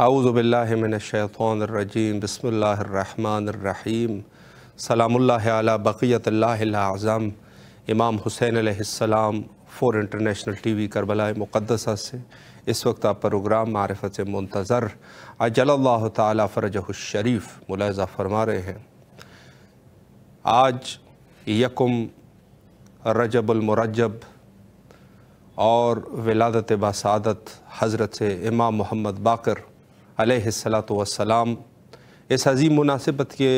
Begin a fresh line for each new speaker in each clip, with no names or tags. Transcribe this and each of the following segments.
आउज़बिल्लिमिनशैतरजीम बसमीम सलामुल्ल आला आज़म इमाम हुसैन आसमाम for international T V Karbala मुक़दसा से इस वक्त आप प्रोग्राम मारफत से मुंतज़र अजल्ला तरजहशरीफ़ मुलाजा फरमा रहे हैं आज यकुम रजबुलमरजब और विलादत बासादत हज़रत से इमाम मोहम्मद बाकर अलैहिस्सलाम इस अजीम मुनासिबत के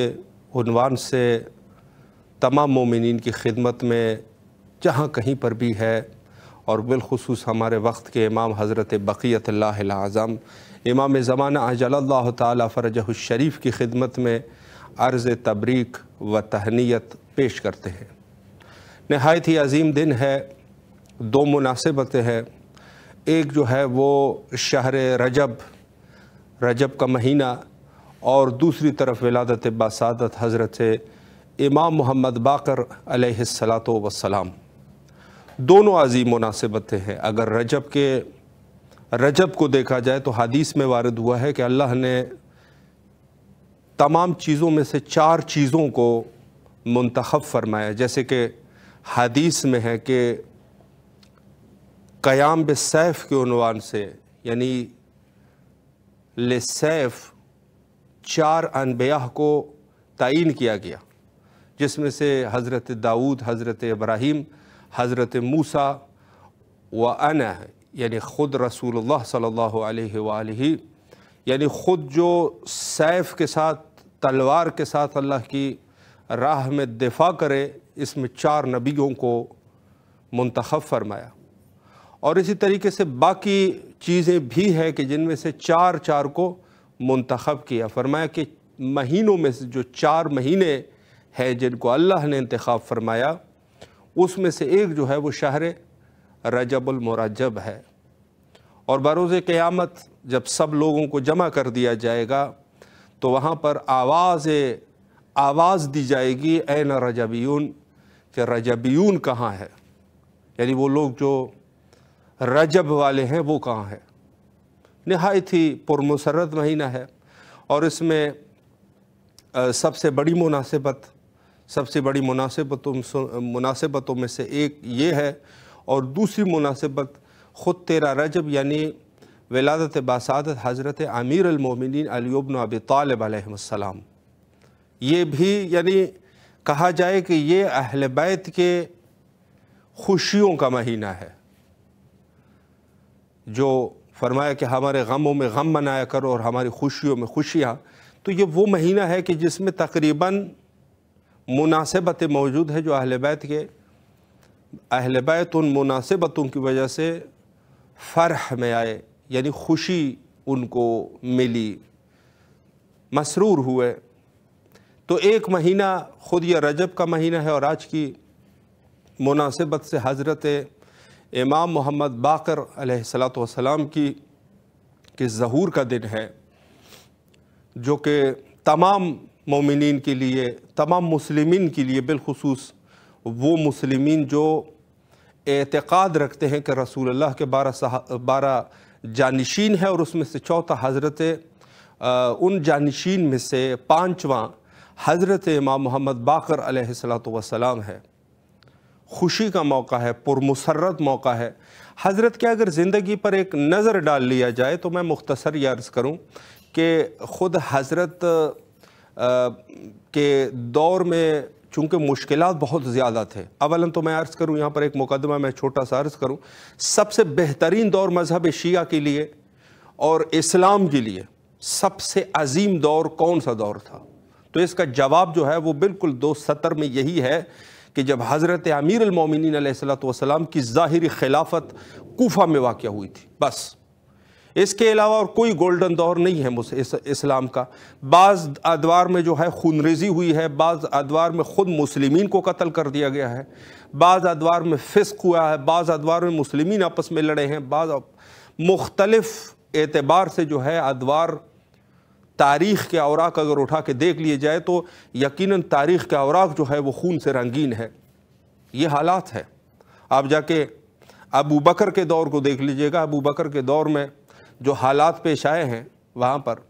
उनवान से तमाम ममिन की खिदमत में जहाँ कहीं पर भी है और बिलखसूस हमारे वक्त के इमाम हज़रत बक़ीत आज़म इमाम ज़माना अजल तरजशरीफ़ की खिदमत में अर्ज़ तबरीक व तहनीत पेश करते हैं नहायत ही अजीम दिन है दो मुनासिबतें हैं एक जो है वो शहर रजब रजब का महीना और दूसरी तरफ वलादत बासादत हज़रत इमाम मोहम्मद बाकर सलात वसलाम दोनों अजीम मुनासिबतें हैं अगर रजब के रजब को देखा जाए तो हदीस में वारद हुआ है कि अल्लाह ने तमाम चीज़ों में से चार चीज़ों को मंतखब फरमाया जैसे कि हदीस में है कि क़याम सैफ़ के उनवान से यानी लसैफ चार अनबिया को तयन किया गया जिसमें से हज़रत दाऊद हज़रत इब्राहीम हज़रत मूसा व अना यानि यानी ख़ुद रसूलुल्लाह सल्लल्लाहु अलैहि यानी ख़ुद जो सैफ़ के साथ तलवार के साथ अल्लाह की राह में दिफा करे इसमें चार नबियों को मंतख फरमाया और इसी तरीके से बाकी चीज़ें भी है कि जिनमें से चार चार को मंतखब किया फरमाया कि महीनों में से जो चार महीने हैं जिनको अल्लाह ने इंतखब फरमाया उसमें से एक जो है वो शहर रजबुलमरजब है और बरोज़ क़्यामत जब सब लोगों को जमा कर दिया जाएगा तो वहाँ पर आवाज़ आवाज़ दी जाएगी एन रजबियन कि रजबियन कहाँ है यानी वो लोग जो रजब वाले हैं वो कहाँ है नहायत ही पुरमसरत महीना है और इसमें सबसे बड़ी मुनासिबत सबसे बड़ी मुनासिबतों मुनासिबतों में से एक ये है और दूसरी मुनासिबत ख़ुद तेरा रजब यानी वलादत बासादत हज़रत आमिर अलमोमिन अलीबन अब तालब ये भी यानी कहा जाए कि ये अहल बैत के खुशियों का महीना है जो फरमाया कि हमारे गमों में गम मनाया करो और हमारी खुशियों में खुशियाँ तो ये वो महीना है कि जिसमें तकरीबन मुनासिबतें मौजूद है जो अहल बैत के अहल बैत उन मुनासिबतों की वजह से फ़रह में आए यानी खुशी उनको मिली मसरूर हुए तो एक महीना ख़ुद यह रजब का महीना है और आज की मुनासिबत से हज़रत इमाम मोहम्मद बाकर सलाम की के जहूर का दिन है जो कि तमाम ममिन के लिए तमाम मुसलिमिन के लिए बिलखसूस वो मुसलिमिन जो एतक़ाद रखते हैं कि रसूल अल्लाह के बारह बारह जानशीन है और उसमें से चौथा हज़रत उन जानशीन में से पाँचवा हज़रत इमाम मोहम्मद बाकर सलाम है खुशी का मौका है पुरमसरत मौका है हज़रत के अगर ज़िंदगी पर एक नज़र डाल लिया जाए तो मैं मुख्तसर यह अर्ज़ करूँ कि ख़ुद हज़रत के दौर में चूँकि मुश्किल बहुत ज़्यादा थे अवला तो मैं अर्ज़ करूँ यहाँ पर एक मुकदमा मैं छोटा सा अर्ज़ करूँ सबसे बेहतरीन दौर मजहब शिया के लिए और इस्लाम के लिए सबसे अजीम दौर कौन सा दौर था तो इसका जवाब जो है वो बिल्कुल दो सतर में यही है कि जब हज़रत आमिर सलाम की ज़ाहिर खिलाफत कोफा में वाक़ हुई थी बस इसके अलावा और कोई गोल्डन दौर नहीं है इस, इस्लाम का बाज़ अदवार में जो है खूनरेजी हुई है बाज़ अदवार में ख़ुद मुसलिमीन को कत्ल कर दिया गया है बाज़ अदवार में फ़िस्क हुआ है बाज़ अदवार में मुसलिमीन आपस में लड़े हैं बाज़ मुख्तलफ़ एतबार से जो है अदवार तारीख़ के औराक अगर उठा के देख लिए जाए तो यकीन तारीख़ के औराक जो है वो खून से रंगीन है ये हालात है आप जाके अबू बकर के दौर को देख लीजिएगा अबू बकर के दौर में जो हालात पेश आए हैं वहाँ पर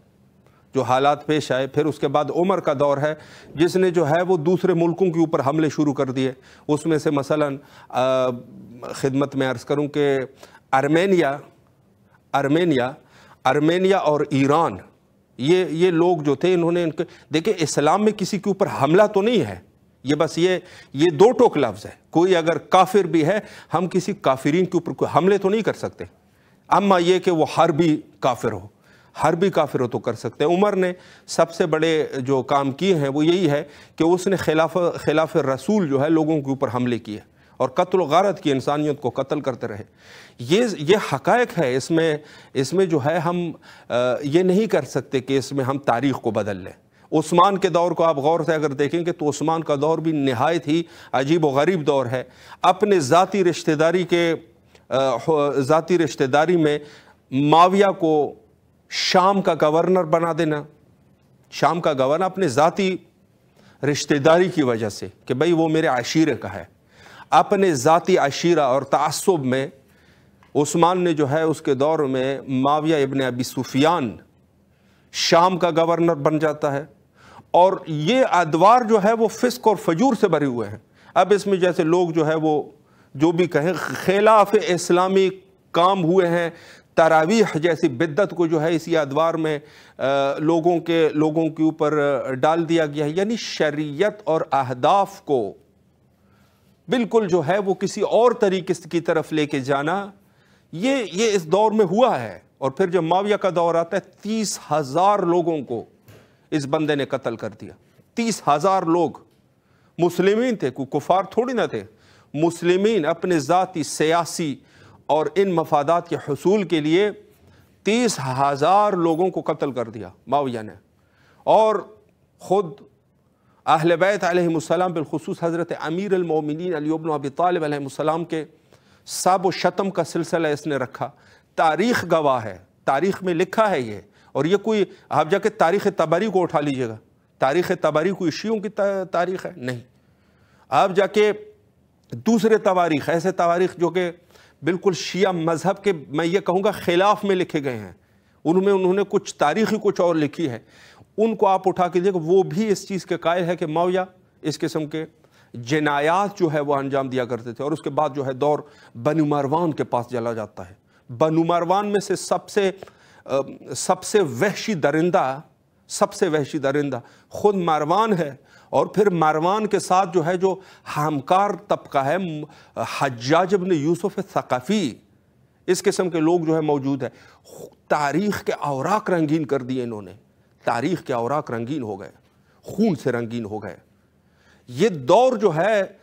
जो हालात पेश आए फिर उसके बाद उमर का दौर है जिसने जो है वो दूसरे मुल्कों के ऊपर हमले शुरू कर दिए उसमें से मसलन खिदमत में अर्ज़ करूँ कि आर्मेनिया अर्मेनिया अर्मेनिया और ईरान ये ये लोग जो थे इन्होंने इनके देखिए इस्लाम में किसी के ऊपर हमला तो नहीं है ये बस ये ये दो टोक लफ्ज़ है कोई अगर काफिर भी है हम किसी काफिरीन के ऊपर कोई हमले तो नहीं कर सकते अम्मा ये कि वो हर भी काफिर हो हर भी काफिर हो तो कर सकते हैं उमर ने सबसे बड़े जो काम किए हैं वो यही है कि उसने खिलाफ खिलाफ रसूल जो है लोगों के ऊपर हमले किए और कत्ल गारत की इंसानियत को कत्ल करते रहे ये ये हकायक है इसमें इसमें जो है हम ये नहीं कर सकते कि इसमें हम तारीख़ को बदल लें उस्मान के दौर को आप गौर से अगर देखेंगे तो उस्मान का दौर भी नहायत ही अजीब व गरीब दौर है अपने ज़ाती रिश्तेदारी के ज़ाती रिश्तेदारी में माविया को शाम का गवर्नर बना देना शाम का गवर्नर अपने ज़ाती रिश्तेदारी की वजह से कि भाई वो मेरे आशीरे का है अपने ज़ाती अशीरा और तसब में उस्मान ने जो है उसके दौर में माविया इबन अबी सूफियान शाम का गवर्नर बन जाता है और ये अदवार जो है वो फिस्क और फजूर से भरे हुए हैं अब इसमें जैसे लोग जो है वो जो भी कहें खिलाफ इस्लामी काम हुए हैं तरावीह जैसी बिद्दत को जो है इसी अदवार में आ, लोगों के लोगों के ऊपर डाल दिया गया है यानी शरीयत और अहदाफ को बिल्कुल जो है वो किसी और तरीके की तरफ लेके जाना ये ये इस दौर में हुआ है और फिर जब माविया का दौर आता है तीस हजार लोगों को इस बंदे ने कत्ल कर दिया तीस हजार लोग मुस्लिम थे कुफार थोड़ी ना थे मुस्लिम अपने ज़ाती सियासी और इन मफादात के हसूल के लिए तीस हज़ार लोगों को कत्ल कर दिया माविया ने और ख़ुद अहल बैत आलम बिलखसूस हज़रत अमीर अमिन अलीबन अबी तालब के सब शतम का सिलसिला इसने रखा तारीख़ गवाह है तारीख़ में लिखा है ये और ये कोई आप जाके तारीख़ तबारी को उठा लीजिएगा तारीख़ तबारी कोई शीयों की तारीख़ है नहीं आप जाके दूसरे तवारीख ऐसे तवारीख जो कि बिल्कुल शिया मज़हब के मैं ये कहूँगा खिलाफ में लिखे गए हैं उनमें उन्होंने कुछ तारीख़ ही कुछ और लिखी है उनको आप उठा के देखो वो भी इस चीज़ के कायल है कि माविया इस किस्म के जनायात जो है वह अंजाम दिया करते थे और उसके बाद जो है दौर बनुमरवान के पास जला जाता है बनुमरवान में से सबसे आ, सबसे वहशी दरिंदा सबसे वहशी दरिंदा खुद मारवान है और फिर मारवान के साथ जो है जो हमकार तबका है हजाज अबन यूसुफ सकाफ़ी इस किस्म के लोग जो है मौजूद है तारीख़ के अवराक रंगीन कर दिए इन्होंने तारीख़ के औराक रंगीन हो गए खून से रंगीन हो गए ये दौर जो है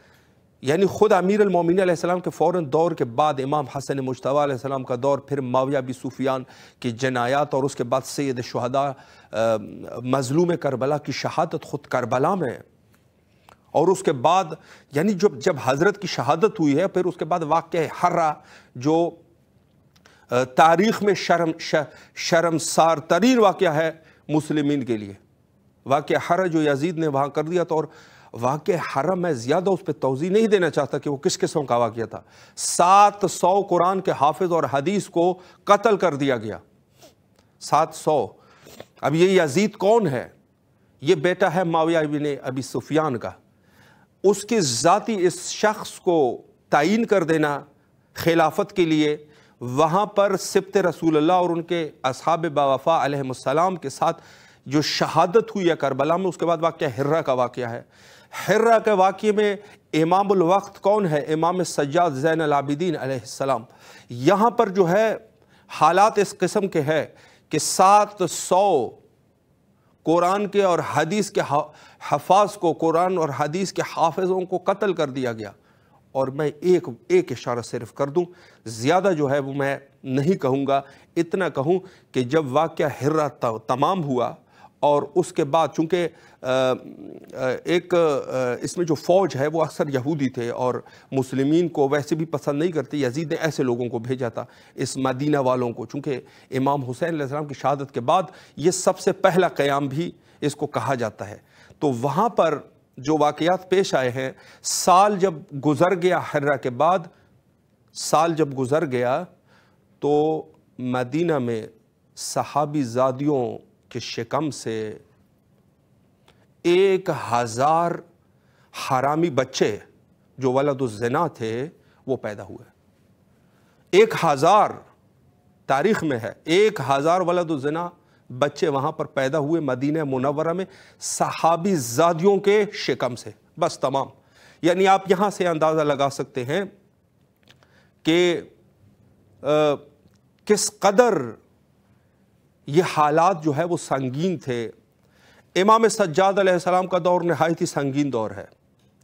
यानी ख़ुद अमीर अमीरमिन के फ़ौर दौर के बाद इमाम हसन सलाम का दौर फिर माविया बी सूफियान की जनायात और उसके बाद सैद शहदा मज़लूम करबला की शहादत ख़ुद करबला में और उसके बाद यानी जब जब हज़रत की शहादत हुई है फिर उसके बाद वाक़ हर्रा जो तारीख़ में शर्म शर्मसार तरीन वाक़ है मुस्लिम के लिए वाक़ हर जो यजीद ने वहाँ कर दिया था और वाक़ हरा मैं ज़्यादा उस पर तोज़ी नहीं देना चाहता कि वो किस किस्म का वाक़ था सात सौ कुरान के हाफिज और हदीस को कत्ल कर दिया गया सात सौ अब ये यजीद कौन है ये बेटा है माविया बिन अबी सुफियान का उसकी ज़ाती इस शख्स को तयन कर देना खिलाफत के लिए वहाँ पर सिप्त रसूल और उनके असहाब बावफ़ा अलहसम के साथ जो शहादत हुई है करबला में उसके बाद वाक़ हर्रा का वाक़ है हर्रा के वाक्य में इमामवक़्त कौन है इमाम सज्जाद ज़ैन अलाबिदीन आसमाम यहाँ पर जो है हालात इस किस्म के है कि सात सौ कुरान के और हदीस के हफाज को कुरान और हदीस के हाफिज़ों को कत्ल कर दिया गया और मैं एक एक इशारा सिर्फ कर दूं ज़्यादा जो है वो मैं नहीं कहूँगा इतना कहूँ कि जब वाक्य हिर्रा तमाम हुआ और उसके बाद चूंकि एक इसमें जो फ़ौज है वो अक्सर यहूदी थे और मुस्लिम को वैसे भी पसंद नहीं करते यजीद ने ऐसे लोगों को भेजा था इस मदीना वालों को चूंकि इमाम हुसैन आसमाम की शहादत के बाद ये सबसे पहला क़याम भी इसको कहा जाता है तो वहाँ पर जो वाकयात पेश आए हैं साल जब गुज़र गया हर्रा के बाद साल जब गुज़र गया तो मदीना में सहाबी जादियों के शिकम से एक हज़ार हरामी बच्चे जो जना थे वो पैदा हुए एक हज़ार तारीख़ में है एक हज़ार वलदुजना बच्चे वहाँ पर पैदा हुए मदीन मुनवरा में सहाबी जादियों के शिकम से बस तमाम यानी आप यहाँ से अंदाज़ा लगा सकते हैं कि किस कदर ये हालात जो है वो संगीन थे इमाम सज्जाद सलाम का दौर नहायत ही संगीन दौर है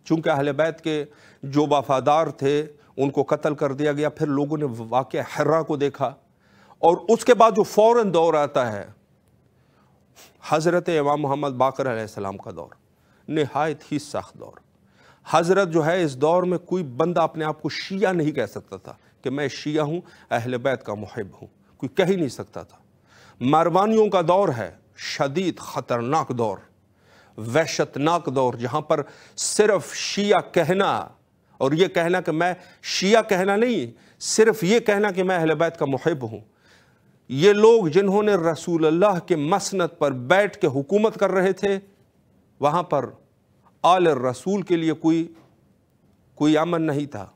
चूँकि अहल बैत के जो वफ़ादार थे उनको कत्ल कर दिया गया फिर लोगों ने वाक़ हर्रा को देखा और उसके बाद जो फ़ौर दौर आता है हज़रत इमाम मोहम्मद बाकर आसमाम का दौर नहायत ही सख्त दौर हज़रत जो है इस दौर में कोई बंदा अपने आप को शिया नहीं कह सकता था कि मैं शिया हूँ अहल बैत का महब हूँ कोई कह ही नहीं सकता था मारवानियों का दौर है शदीद ख़तरनाक दौर वहशतनाक दौर जहाँ पर सिर्फ शिया कहना और ये कहना कि मैं शिया कहना नहीं सिर्फ ये कहना कि मैं अहल बैत का महब हूँ ये लोग जिन्होंने रसूल अल्लाह के मसनत पर बैठ के हुकूमत कर रहे थे वहाँ पर आल रसूल के लिए कोई कोई अमन नहीं था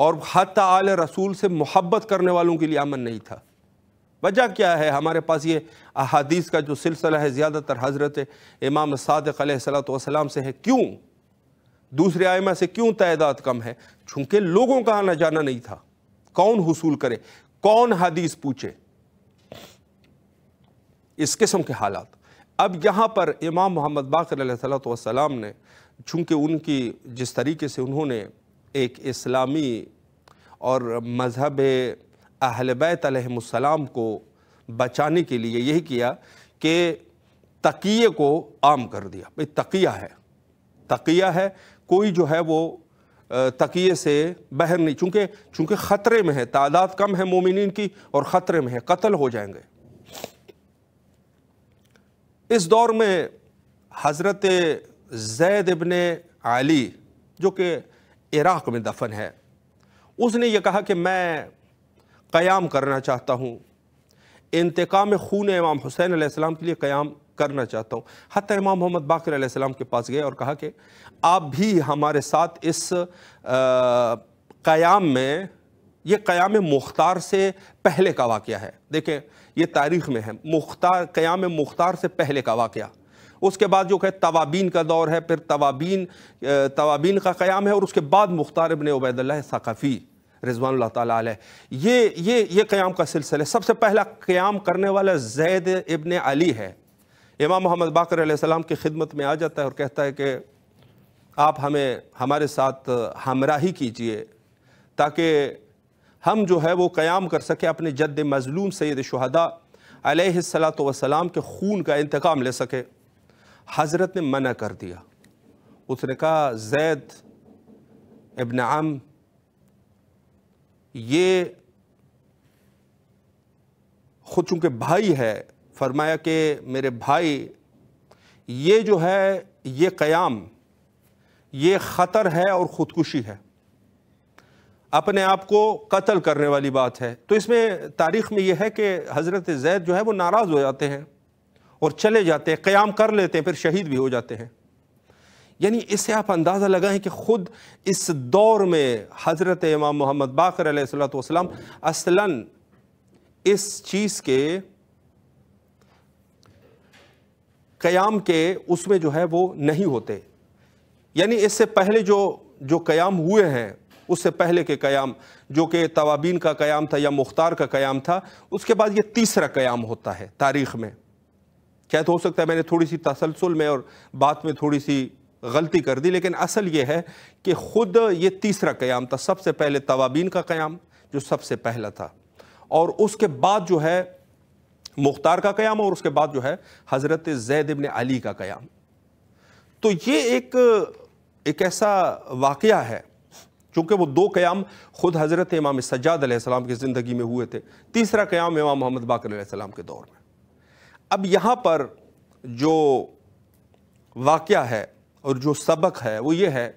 और हत आल रसूल से मोहब्बत करने वालों के लिए अमन नहीं था वजह क्या है हमारे पास ये अहादीस का जो सिलसिला है ज़्यादातर हज़रत इमाम सादलाम सलाम से है क्यों दूसरे आयमा से क्यों तदाद कम है चूँकि लोगों का आना जाना नहीं था कौन हसूल करे कौन हदीस पूछे इस किस्म के हालात अब यहाँ पर इमाम मोहम्मद बाकर सलाम ने चूँकि उनकी जिस तरीके से उन्होंने एक इस्लामी और मजहब अहलबैतम को बचाने के लिए यही किया कि तकिए को आम कर दिया भाई तकिया है तकिया है कोई जो है वो तकिए से बहर नहीं चूँकि चूँकि ख़तरे में है तादाद कम है मोमिन की और ख़तरे में है कत्ल हो जाएंगे इस दौर में हज़रत जैद इबन अली जो कि इराक़ में दफन है उसने ये कहा कि मैं क़याम करना चाहता हूँ इंतकाम खून इमाम हुसैन आसमाम के लिए क़याम करना चाहता हूँ हती इमाम मोहम्मद बाकर आसमाम के पास गए और कहा कि आप भी हमारे साथ इस क़याम में ये क़याम मुख्तार से पहले का वाक़ है देखें ये तारीख़ में है मुख्तार क़याम मुख्तार से पहले का वाक़ उसके बाद जो है तवाबीन का दौर है फिर तवाबीन तवाबीन का क़याम है और उसके बाद मुख्तार इबन उबैदल्ला सकाफ़ी रिजवान ताल ये ये ये क़याम का सिलसिला है सबसे पहला क़याम करने वाला जैद इबन अली है इमाम मोहम्मद बाकर की खिदमत में आ जाता है और कहता है कि आप हमें हमारे साथ हमराही कीजिए ताकि हम जो है वो क़याम कर सकें अपने जद मज़लूम सैद शहदा सलात वसलाम के खून का इंतकाम ले सके हज़रत ने मना कर दिया उसने कहा जैद इबन अम ये खुद चूँकि भाई है फरमाया कि मेरे भाई ये जो है ये क़याम ये ख़तर है और ख़ुदकुशी है अपने आप को कत्ल करने वाली बात है तो इसमें तारीख़ में यह है कि हज़रत जैद जो है वो नाराज़ हो जाते हैं और चले जाते हैं क़याम कर लेते हैं फिर शहीद भी हो जाते हैं यानी इससे आप अंदाज़ा लगाएं कि ख़ुद इस दौर में हज़रत इमाम मोहम्मद बाकर सलाम असलन इस चीज़ के क़याम के उसमें जो है वो नहीं होते यानी इससे पहले जो जो क़याम हुए हैं उससे पहले के क्याम जो कि तवाबीन का क्याम था या मुख्तार का क़याम था उसके बाद ये तीसरा क़याम होता है तारीख़ में शायद तो हो सकता है मैंने थोड़ी सी तसलसल में और बात में थोड़ी सी गलती कर दी लेकिन असल ये है कि ख़ुद ये तीसरा क़्याम था सबसे पहले तवाबीन का क़याम जो सबसे पहला था और उसके बाद जो है मुख्तार का क़याम और उसके बाद जो है हज़रत जैद इबन अली का क्याम तो ये एक एक ऐसा वाक़ है चूँकि वो दो क़्याम ख़ुद हज़रत इमाम सज्जाद सलाम की ज़िंदगी में हुए थे तीसरा क़्याम इमाम मोहम्मद बाकर के दौर में अब यहाँ पर जो वाक़ है और जो सबक है वो ये है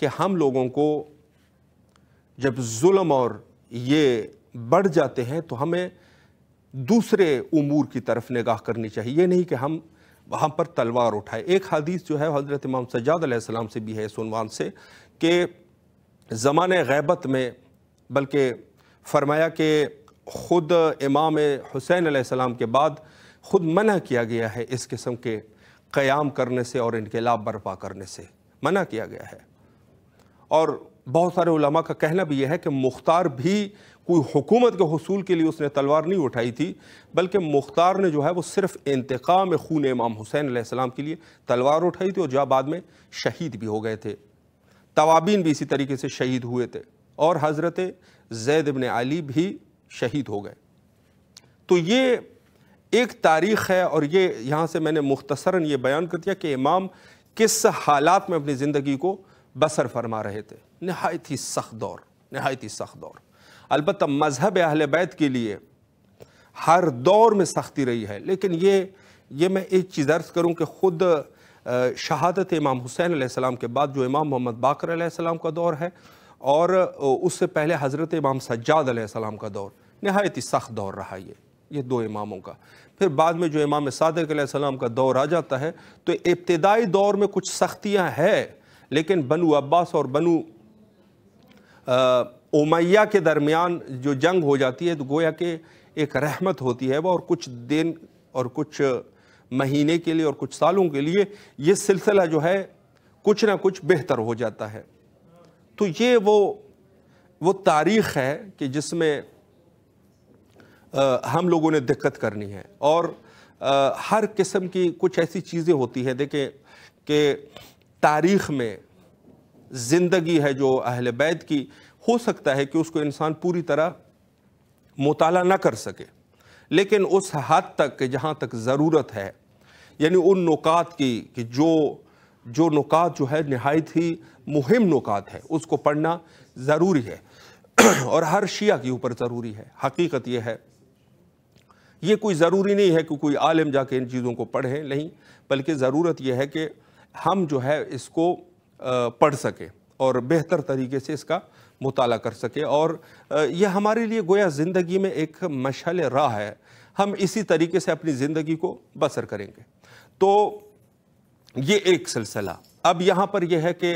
कि हम लोगों को जब जुल्म और ये बढ़ जाते हैं तो हमें दूसरे उमूर की तरफ निगाह करनी चाहिए ये नहीं कि हम वहाँ पर तलवार उठाए एक हदीस जो है हज़रत इमाम सज्जाद सलाम से भी है इस उनवान से कि ज़मान गैबत में बल्कि फरमाया कि ख़ुद इमाम हुसैन आसमाम के बाद ख़ुद मना किया गया है इस किस्म के क़याम करने से और इनकलाब बर्पा करने से मना किया गया है और बहुत सारे उलमा का कहना भी यह है कि मुख्तार भी कोई हुकूमत के हसूल के लिए उसने तलवार नहीं उठाई थी बल्कि मुख्तार ने जो है वो सिर्फ इंतकाम खून इमाम हुसैन आसमाम के लिए तलवार उठाई थी और जो बाद में शहीद भी हो गए थे तवाबीन भी इसी तरीके से शहीद हुए थे और हज़रत जैद इबन अली भी शहीद हो गए तो ये एक तारीख़ है और ये यहाँ से मैंने मुख्तसरन ये बयान कर दिया कि इमाम किस हालात में अपनी ज़िंदगी को बसर फरमा रहे थे नहायत ही सख्त दौर नहायत ही सख्त दौर अलबत् मज़हब अहल बैत के लिए हर दौर में सख्ती रही है लेकिन ये ये मैं एक चीज़ अर्ज़ करूँ कि ख़ुद शहादत इमाम हुसैन आसमाम के बाद जो इमाम मोहम्मद बाकर का दौर है और उससे पहले हज़रत इमाम सज्जाद का दौर नहायत ही सख्त दौर रहा ये ये दो इमामों का फिर बाद में जो इमाम सदकाम का दौर आ जाता है तो इब्तदाई दौर में कुछ सख्तियाँ हैं लेकिन बनु अब्बास और बनु उमैया के दरमियान जो जंग हो जाती है तो गोया के एक रहमत होती है वह और कुछ दिन और कुछ महीने के लिए और कुछ सालों के लिए ये सिलसिला जो है कुछ ना कुछ बेहतर हो जाता है तो ये वो वो तारीख़ है कि जिसमें हम लोगों ने दिक्कत करनी है और आ, हर किस्म की कुछ ऐसी चीज़ें होती है देखें कि तारीख़ में ज़िंदगी है जो अहल बैत की हो सकता है कि उसको इंसान पूरी तरह मुताला ना कर सके लेकिन उस हद तक जहाँ तक ज़रूरत है यानी उन नुकात की कि जो जो नुकात जो है नहायत ही मुहिम नुकात है उसको पढ़ना ज़रूरी है और हर शिया के ऊपर ज़रूरी है हकीकत यह है ये कोई ज़रूरी नहीं है कि कोई आलम जाके इन चीज़ों को पढ़ें नहीं बल्कि ज़रूरत यह है कि हम जो है इसको पढ़ सकें और बेहतर तरीके से इसका मुताल कर सके और यह हमारे लिए गोया ज़िंदगी में एक मशल राह है हम इसी तरीके से अपनी ज़िंदगी को बसर करेंगे तो ये एक सिलसिला अब यहाँ पर यह है कि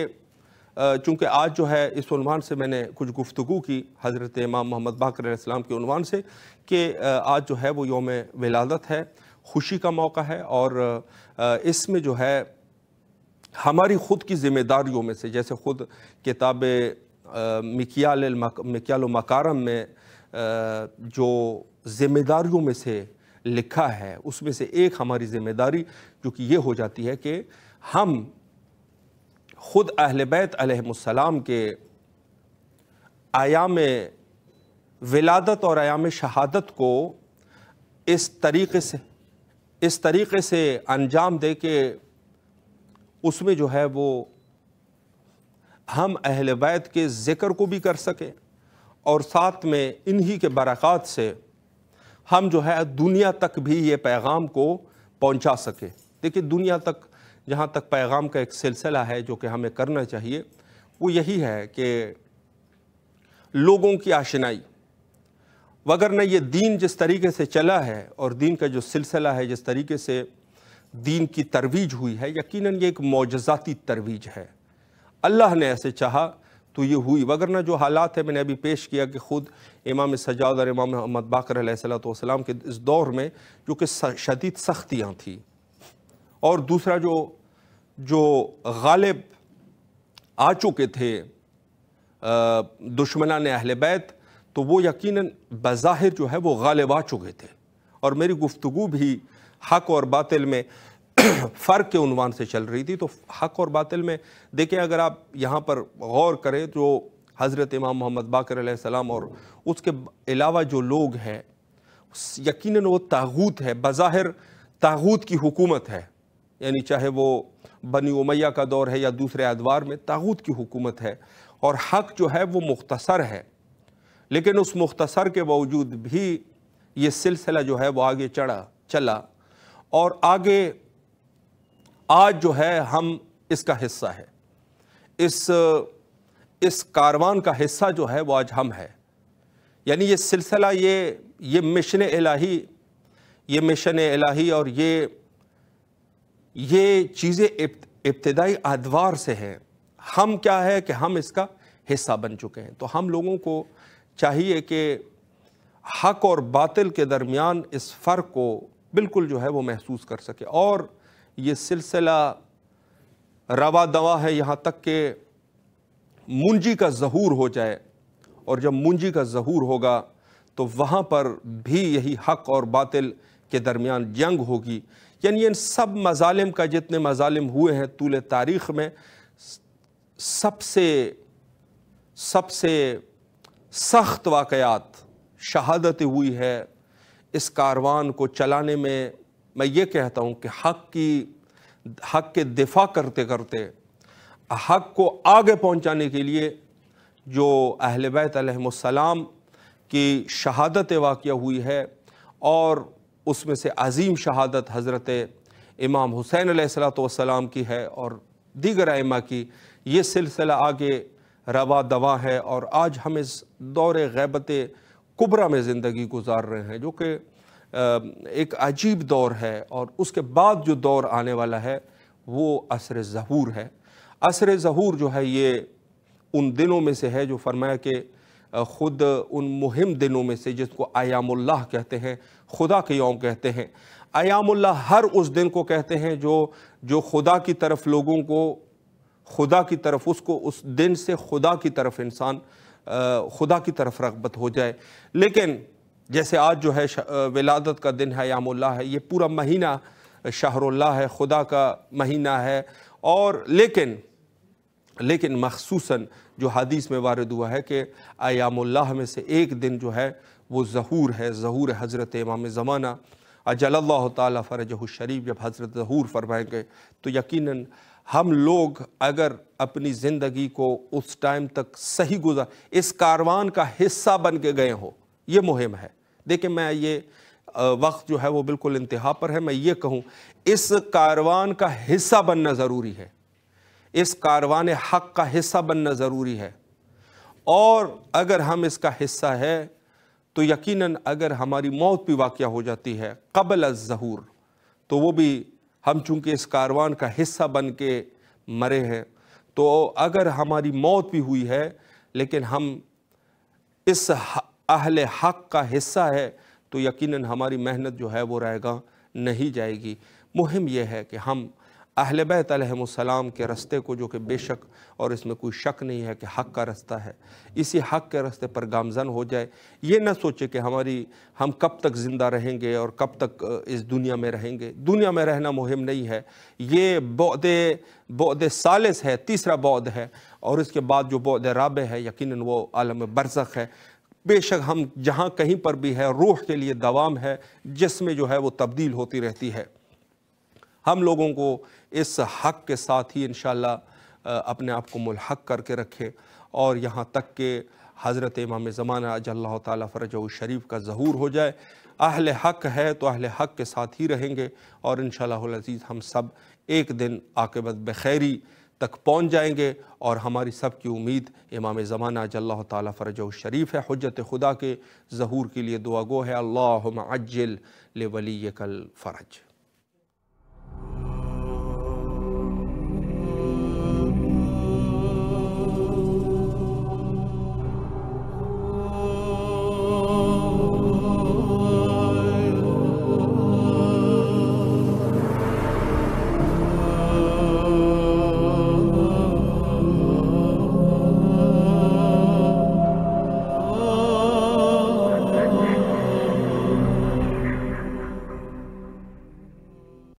चूँकि आज जो है इस इसवान से मैंने कुछ गुफ्तु की हज़रत इमाम मोहम्मद बाकर के उनवान से कि आज जो है वो योम विलादत है खुशी का मौका है और इसमें जो है हमारी ख़ुद की ज़िम्मेदारियों में से जैसे ख़ुद किताब मिकियाल मिकियाल मकारम में जो जिम्मेदारियों में से लिखा है उसमें से एक हमारी जिम्मेदारी जो कि ये हो जाती है कि हम ख़ुद अहल बैत अलहसलाम के आयाम विलादत और आयाम शहादत को इस तरीक़े से इस तरीक़े से अंजाम दे के उसमें जो है वो हम अहल बैत के ज़िक्र को भी कर सकें और साथ में इन्हीं के बरक़ात से हम जो है दुनिया तक भी ये पैगाम को पहुंचा सकें देखिए दुनिया तक जहाँ तक पैगाम का एक सिलसिला है जो कि हमें करना चाहिए वो यही है कि लोगों की आशनाई वगरना ये दीन जिस तरीके से चला है और दीन का जो सिलसिला है जिस तरीके से दीन की तरवीज हुई है यकीनन ये एक मोजाती तरवीज है अल्लाह ने ऐसे चाहा तो ये हुई वगरना जो हालात है मैंने अभी पेश किया कि ख़ुद इमाम सजाद और इमाम मोहम्मद बाकर सलाम के इस दौर में जो कि शदीद सख्तियाँ थीं और दूसरा जो जो गालिब आ चुके थे ने अहल बैत तो वो यकीनन बज़ाहिर जो है वो गालिब आ चुके थे और मेरी गुफ्तु भी हक और बातिल में फ़र्क के उनवान से चल रही थी तो हक और बातिल में देखें अगर आप यहाँ पर गौर करें तो हज़रत इमाम मोहम्मद बाकर और उसके अलावा जो लोग हैं यकीन वो ताहूत है बज़ाहिर ताहूत की हुकूमत है यानी चाहे वो बनी उमैया का दौर है या दूसरे अदवार में ताहूत की हुकूमत है और हक जो है वो मुख्तसर है लेकिन उस मुख्तसर के बावजूद भी ये सिलसिला जो है वो आगे चढ़ा चला और आगे आज जो है हम इसका हिस्सा है इस इस कारवान का हिस्सा जो है वो आज हम है यानी ये सिलसिला ये ये मिशन इलाही ये मिशन इलाही और ये ये चीज़ें इब्तदाई अदवार से हैं हम क्या है कि हम इसका हिस्सा बन चुके हैं तो हम लोगों को चाहिए कि हक और बातिल के दरमियान इस फ़र्क को बिल्कुल जो है वो महसूस कर सके और ये सिलसिला रवा दवा है यहाँ तक कि मुंजी का जहूर हो जाए और जब मुंजी का जहूर होगा तो वहाँ पर भी यही हक और बातिल के दरमियान जंग होगी यानी इन सब मजालिम का जितने मजालिम हुए हैं तूल तारीख़ में सबसे सबसे सख्त वाकयात शहादत हुई है इस कारवान को चलाने में मैं ये कहता हूँ कि हक की हक के दिफा करते करते हक को आगे पहुँचाने के लिए जो अहल बैतम की शहादत वाक़ हुई है और उसमें से अजीम शहादत हज़रत इमाम हुसैन सलाम की है और दीगर आमा की ये सिलसिला आगे रवा दवा है और आज हम इस दौरे गैबत कुबरा में ज़िंदगी गुजार रहे हैं जो कि एक अजीब दौर है और उसके बाद जो दौर आने वाला है वो असर ज़हूर है असर ज़हूर जो है ये उन दिनों में से है जो फरमाया कि ख़ुद उन मुहिम दिनों में से जिसको आयामुल्लाह कहते हैं खुदा के यौम कहते हैं आयामुल्लाह हर उस दिन को कहते हैं जो जो खुदा की तरफ लोगों को खुदा की तरफ उसको उस दिन से खुदा की तरफ इंसान खुदा की तरफ रगबत हो जाए लेकिन जैसे आज जो है विलादत का दिन है यामुल्ला है ये पूरा महीना शाहरुल्ला है खुदा का महीना है और लेकिन लेकिन मखसूस जो हदीस में वारद हुआ है कि आयामुल्लाह में से एक दिन जो है वो जहूर है जहूर हज़रत इमाम ज़माना अजल्ला तरजह शरीफ जब हज़रत जहूर फरमाएंगे तो यकीनन हम लोग अगर अपनी ज़िंदगी को उस टाइम तक सही गुजार इस कारवान का हिस्सा बन के गए हों ये मुहिम है देखिए मैं ये वक्त जो है वो बिल्कुल इंतहा पर है मैं ये कहूँ इस कारवान का हिस्सा बनना ज़रूरी है इस कारवान हक का हिस्सा बनना ज़रूरी है और अगर हम इसका हिस्सा है तो यकीनन अगर हमारी मौत भी वाक़ हो जाती है कबल ज़हूर तो वो भी हम चूँकि इस कारवान का हिस्सा बन के मरे हैं तो अगर हमारी मौत भी हुई है लेकिन हम इस अहल हक का हिस्सा है तो यकीनन हमारी मेहनत जो है वो रहेगा नहीं जाएगी मुहिम यह है कि हम अहल बैतम के रस्ते को जो कि बेशक और इसमें कोई शक नहीं है कि हक़ का रास्ता है इसी हक़ के रास्ते पर गामजन हो जाए ये ना सोचे कि हमारी हम कब तक ज़िंदा रहेंगे और कब तक इस दुनिया में रहेंगे दुनिया में रहना मुहिम नहीं है ये बौद बौद सालिस है तीसरा बौद है और इसके बाद जो बौद्ध राब है यकीन वो आलम बरसक है बेशक हम जहाँ कहीं पर भी है रूह के लिए दवाम है जिसमें जो है वो तब्दील होती रहती है हम लोगों को इस हक़ के साथ ही इन अपने आप को मुलहक करके रखें और यहाँ तक के हज़रत इमाम ज़माना अजल्ला तरज शरीफ का ज़हूर हो जाए अहल हक है तो अहल हक के साथ ही रहेंगे और इन शजीज हम सब एक दिन आकेबत बखैरी तक पहुँच जाएंगे और हमारी सब की उम्मीद इमाम ज़माना जल्ला तरज शरीफ है हजरत खुदा के जहूर के लिए दुआ गो है अल्लाह अज्जल ले वली कल फ़रज